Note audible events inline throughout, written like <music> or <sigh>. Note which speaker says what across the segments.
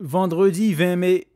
Speaker 1: vendredi 20 mai,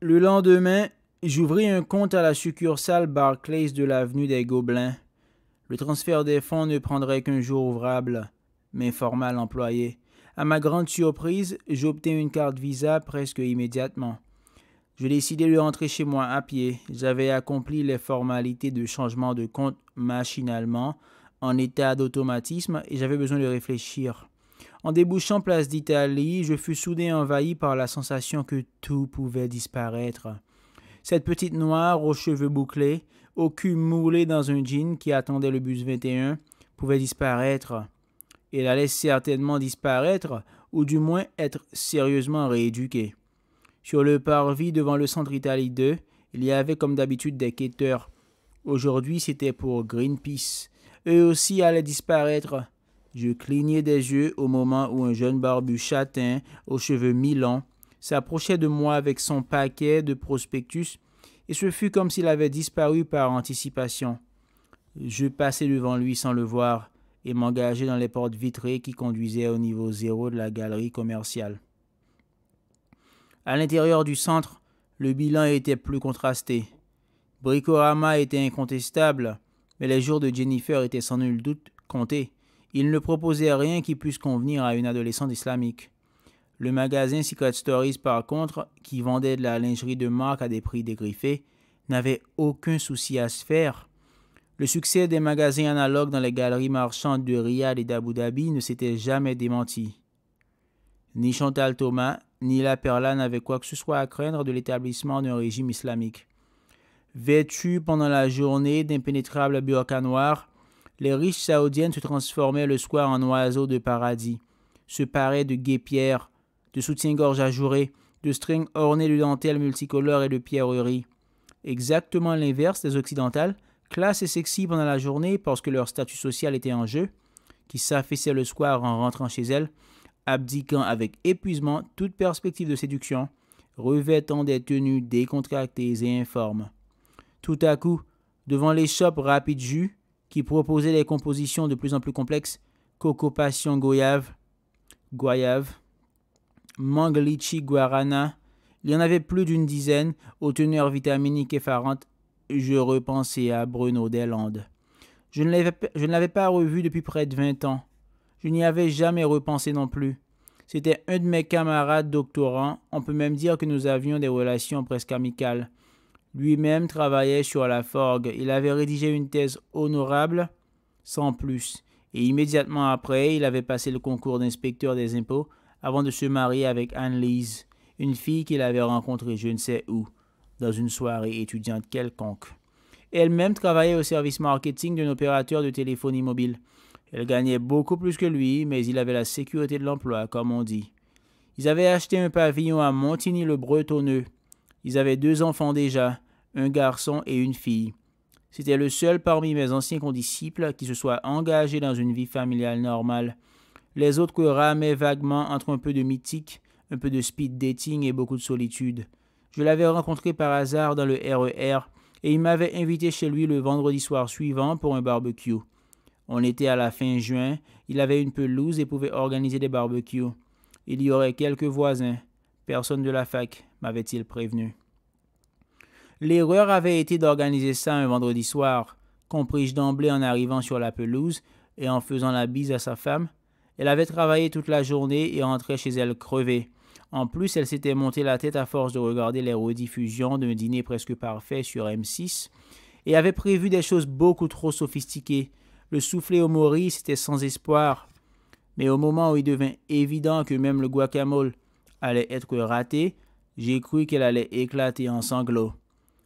Speaker 1: le lendemain, j'ouvris un compte à la succursale Barclays de l'avenue des Gobelins. Le transfert des fonds ne prendrait qu'un jour ouvrable, formal employé. À ma grande surprise, j'obtins une carte Visa presque immédiatement. Je décidai de rentrer chez moi à pied. J'avais accompli les formalités de changement de compte machinalement, en état d'automatisme, et j'avais besoin de réfléchir. En débouchant place d'Italie, je fus soudain envahi par la sensation que tout pouvait disparaître. Cette petite noire aux cheveux bouclés, au cul moulé dans un jean qui attendait le bus 21, pouvait disparaître. Elle allait certainement disparaître, ou du moins être sérieusement rééduquée. Sur le parvis devant le centre Italie 2, il y avait comme d'habitude des quêteurs. Aujourd'hui, c'était pour Greenpeace. Eux aussi allaient disparaître. Je clignais des yeux au moment où un jeune barbu châtain, aux cheveux mi-longs, s'approchait de moi avec son paquet de prospectus, et ce fut comme s'il avait disparu par anticipation. Je passai devant lui sans le voir et m'engageais dans les portes vitrées qui conduisaient au niveau zéro de la galerie commerciale. À l'intérieur du centre, le bilan était plus contrasté. Bricorama était incontestable, mais les jours de Jennifer étaient sans nul doute comptés. Il ne proposait rien qui puisse convenir à une adolescente islamique. Le magasin Secret Stories, par contre, qui vendait de la lingerie de marque à des prix dégriffés, n'avait aucun souci à se faire. Le succès des magasins analogues dans les galeries marchandes de Riyad et d'Abu Dhabi ne s'était jamais démenti. Ni Chantal Thomas, ni La Perla n'avaient quoi que ce soit à craindre de l'établissement d'un régime islamique. Vêtue pendant la journée d'impénétrables burqas noirs, les riches saoudiennes se transformaient le soir en oiseaux de paradis, se paraient de guépières, de soutiens-gorge ajourés, de strings ornés de dentelles multicolores et de pierreries. Exactement l'inverse des occidentales, classe et sexy pendant la journée parce que leur statut social était en jeu, qui s'affaissaient le soir en rentrant chez elles, abdiquant avec épuisement toute perspective de séduction, revêtant des tenues décontractées et informes. Tout à coup, devant les chopes rapides jus, qui proposait des compositions de plus en plus complexes, coco passion goyave, goyave, mangue guarana. Il y en avait plus d'une dizaine, aux teneurs vitaminiques effarantes. Je repensais à Bruno Deslandes. Je ne l'avais pas revu depuis près de 20 ans. Je n'y avais jamais repensé non plus. C'était un de mes camarades doctorants. On peut même dire que nous avions des relations presque amicales. Lui-même travaillait sur la forgue. Il avait rédigé une thèse honorable, sans plus. Et immédiatement après, il avait passé le concours d'inspecteur des impôts avant de se marier avec Anne-Lise, une fille qu'il avait rencontrée je ne sais où, dans une soirée étudiante quelconque. Elle-même travaillait au service marketing d'un opérateur de téléphonie mobile. Elle gagnait beaucoup plus que lui, mais il avait la sécurité de l'emploi, comme on dit. Ils avaient acheté un pavillon à Montigny-le-Bretonneux. Ils avaient deux enfants déjà un garçon et une fille. C'était le seul parmi mes anciens condisciples qui se soit engagé dans une vie familiale normale. Les autres ramaient vaguement entre un peu de mythique, un peu de speed dating et beaucoup de solitude. Je l'avais rencontré par hasard dans le RER e et il m'avait invité chez lui le vendredi soir suivant pour un barbecue. On était à la fin juin, il avait une pelouse et pouvait organiser des barbecues. Il y aurait quelques voisins. Personne de la fac, m'avait-il prévenu. L'erreur avait été d'organiser ça un vendredi soir, compris-je d'emblée en arrivant sur la pelouse et en faisant la bise à sa femme. Elle avait travaillé toute la journée et rentrait chez elle crevée. En plus, elle s'était montée la tête à force de regarder les rediffusions d'un dîner presque parfait sur M6 et avait prévu des choses beaucoup trop sophistiquées. Le soufflet au Maurice était sans espoir. Mais au moment où il devint évident que même le guacamole allait être raté, j'ai cru qu'elle allait éclater en sanglots.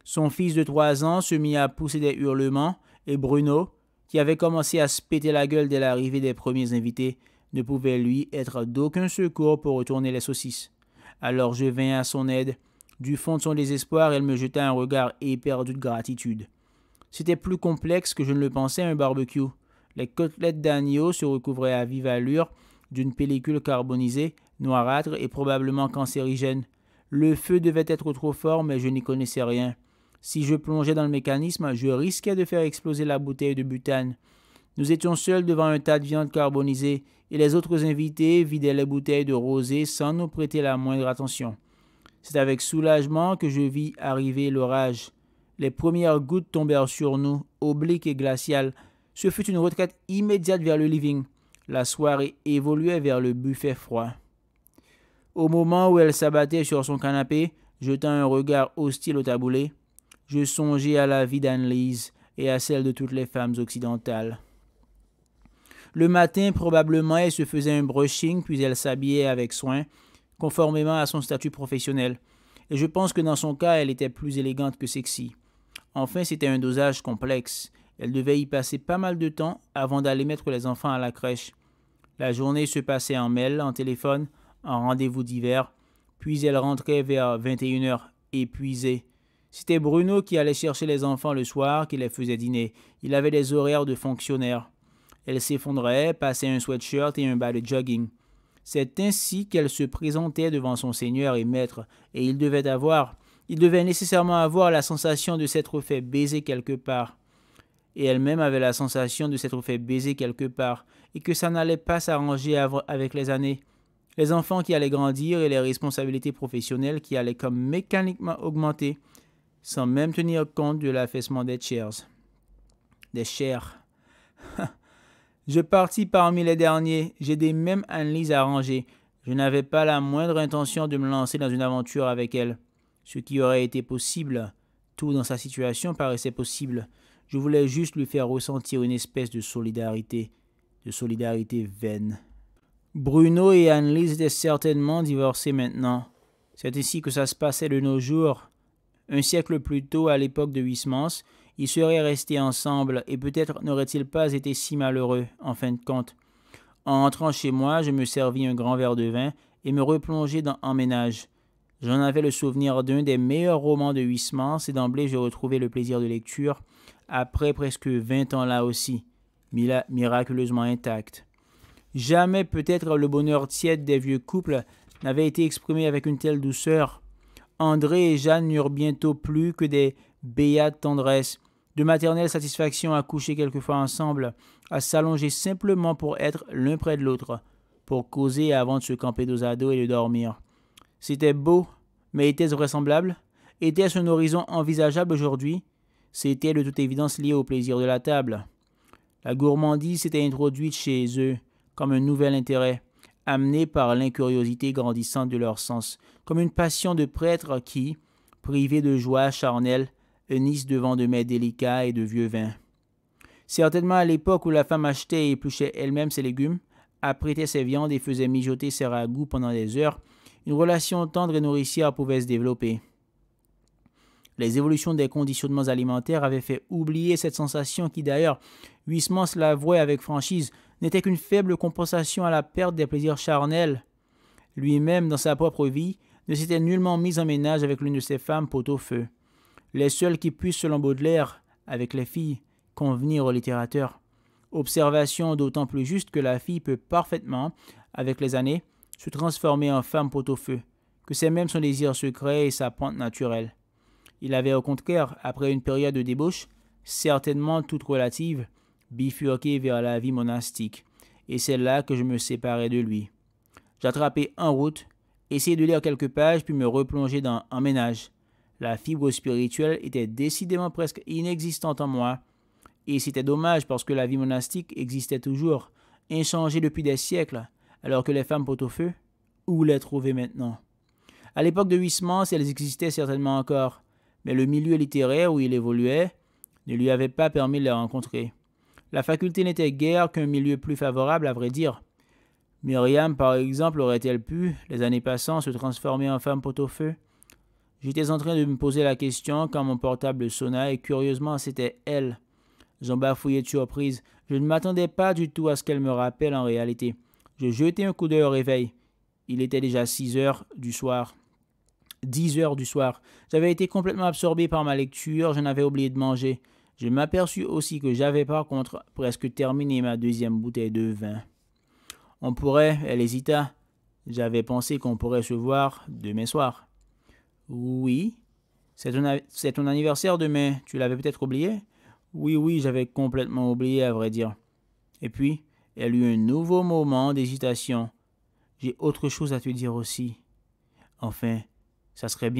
Speaker 1: Son fils de trois ans se mit à pousser des hurlements, et Bruno, qui avait commencé à se péter la gueule dès l'arrivée des premiers invités, ne pouvait lui être d'aucun secours pour retourner les saucisses. Alors je vins à son aide. Du fond de son désespoir, elle me jeta un regard éperdu de gratitude. C'était plus complexe que je ne le pensais à un barbecue. Les côtelettes d'agneau se recouvraient à vive allure d'une pellicule carbonisée, noirâtre et probablement cancérigène. Le feu devait être trop fort, mais je n'y connaissais rien. Si je plongeais dans le mécanisme, je risquais de faire exploser la bouteille de butane. Nous étions seuls devant un tas de viande carbonisée et les autres invités vidaient les bouteilles de rosée sans nous prêter la moindre attention. C'est avec soulagement que je vis arriver l'orage. Les premières gouttes tombèrent sur nous, obliques et glaciales. Ce fut une retraite immédiate vers le living. La soirée évoluait vers le buffet froid. Au moment où elle s'abattait sur son canapé, jetant un regard hostile au taboulet, je songeais à la vie d'Anne-Lise et à celle de toutes les femmes occidentales. Le matin, probablement, elle se faisait un brushing, puis elle s'habillait avec soin, conformément à son statut professionnel. Et je pense que dans son cas, elle était plus élégante que sexy. Enfin, c'était un dosage complexe. Elle devait y passer pas mal de temps avant d'aller mettre les enfants à la crèche. La journée se passait en mail, en téléphone, en rendez-vous divers, puis elle rentrait vers 21h, épuisée, c'était Bruno qui allait chercher les enfants le soir, qui les faisait dîner. Il avait des horaires de fonctionnaire. Elle s'effondrait, passait un sweatshirt et un bas de jogging. C'est ainsi qu'elle se présentait devant son Seigneur et Maître, et il devait avoir, il devait nécessairement avoir la sensation de s'être fait baiser quelque part. Et elle-même avait la sensation de s'être fait baiser quelque part, et que ça n'allait pas s'arranger avec les années. Les enfants qui allaient grandir et les responsabilités professionnelles qui allaient comme mécaniquement augmenter sans même tenir compte de l'affaissement des chairs. Des chairs. <laughs> je partis parmi les derniers, j'ai des mêmes analyses à ranger. Je n'avais pas la moindre intention de me lancer dans une aventure avec elle. Ce qui aurait été possible, tout dans sa situation paraissait possible. Je voulais juste lui faire ressentir une espèce de solidarité, de solidarité vaine. Bruno et Annelise étaient certainement divorcés maintenant. C'est ici que ça se passait de nos jours. Un siècle plus tôt, à l'époque de Huysmans, ils seraient restés ensemble et peut-être n'auraient-ils pas été si malheureux, en fin de compte. En entrant chez moi, je me servis un grand verre de vin et me replongeai dans un ménage. J'en avais le souvenir d'un des meilleurs romans de Huysmans et d'emblée j'ai retrouvé le plaisir de lecture, après presque vingt ans là aussi, miraculeusement intact. Jamais peut-être le bonheur tiède des vieux couples n'avait été exprimé avec une telle douceur, André et Jeanne n'eurent bientôt plus que des béates tendresses, de maternelles satisfaction à coucher quelquefois ensemble, à s'allonger simplement pour être l'un près de l'autre, pour causer avant de se camper dos à dos et de dormir. C'était beau, mais était-ce vraisemblable Était-ce un horizon envisageable aujourd'hui C'était de toute évidence lié au plaisir de la table. La gourmandise s'était introduite chez eux comme un nouvel intérêt amenés par l'incuriosité grandissante de leur sens, comme une passion de prêtre qui, privé de joie charnelle, unisse devant de mets délicats et de vieux vins. Certainement à l'époque où la femme achetait et épluchait elle-même ses légumes, apprêtait ses viandes et faisait mijoter ses ragoûts pendant des heures, une relation tendre et nourricière pouvait se développer. Les évolutions des conditionnements alimentaires avaient fait oublier cette sensation qui d'ailleurs Huysmans l'avouait avec franchise n'était qu'une faible compensation à la perte des plaisirs charnels. Lui-même, dans sa propre vie, ne s'était nullement mis en ménage avec l'une de ces femmes pot au feu. Les seules qui puissent, selon Baudelaire, avec les filles, convenir au littérateur. Observation d'autant plus juste que la fille peut parfaitement, avec les années, se transformer en femme pot au feu, que c'est même son désir secret et sa pente naturelle. Il avait au contraire, après une période de débauche, certainement toute relative, bifurqué vers la vie monastique, et c'est là que je me séparais de lui. J'attrapais en route, essayais de lire quelques pages, puis me replonger dans un ménage. La fibre spirituelle était décidément presque inexistante en moi, et c'était dommage parce que la vie monastique existait toujours, inchangée depuis des siècles, alors que les femmes pot au feu, où les trouver maintenant À l'époque de Huysmans, elles existaient certainement encore, mais le milieu littéraire où il évoluait ne lui avait pas permis de les rencontrer. La faculté n'était guère qu'un milieu plus favorable, à vrai dire. Myriam, par exemple, aurait-elle pu, les années passant, se transformer en femme pot-au-feu J'étais en train de me poser la question quand mon portable sonna et curieusement c'était elle. J'en bafouillais de surprise. Je ne m'attendais pas du tout à ce qu'elle me rappelle en réalité. Je jetai un coup d'œil au réveil. Il était déjà 6 heures du soir. 10 heures du soir. J'avais été complètement absorbé par ma lecture, je n'avais oublié de manger. Je m'aperçus aussi que j'avais par contre presque terminé ma deuxième bouteille de vin. On pourrait, elle hésita. J'avais pensé qu'on pourrait se voir demain soir. Oui, c'est ton, ton, anniversaire demain, tu l'avais peut-être oublié Oui, oui, j'avais complètement oublié à vrai dire. Et puis, elle eut un nouveau moment d'hésitation. J'ai autre chose à te dire aussi. Enfin, ça serait bien